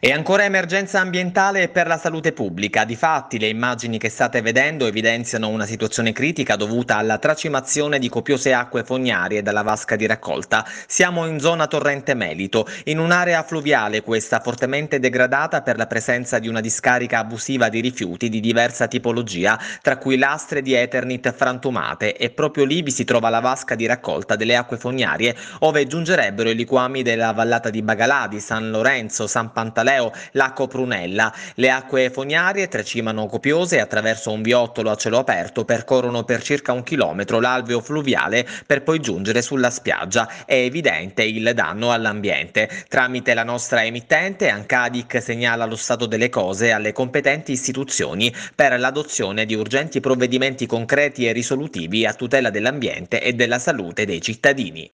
È ancora emergenza ambientale per la salute pubblica. Difatti, le immagini che state vedendo evidenziano una situazione critica dovuta alla tracimazione di copiose acque fognarie dalla vasca di raccolta. Siamo in zona torrente Melito, in un'area fluviale questa fortemente degradata per la presenza di una discarica abusiva di rifiuti di diversa tipologia, tra cui lastre di Eternit frantumate e proprio lì vi si trova la vasca di raccolta delle acque fognarie, ove giungerebbero i liquami della vallata di Bagalà, di San Lorenzo, San Pantaleo Taleo, la Coprunella. Le acque fognarie, trecimano copiose, e attraverso un viottolo a cielo aperto percorrono per circa un chilometro l'alveo fluviale per poi giungere sulla spiaggia. È evidente il danno all'ambiente. Tramite la nostra emittente, Ancadic segnala lo stato delle cose alle competenti istituzioni per l'adozione di urgenti provvedimenti concreti e risolutivi a tutela dell'ambiente e della salute dei cittadini.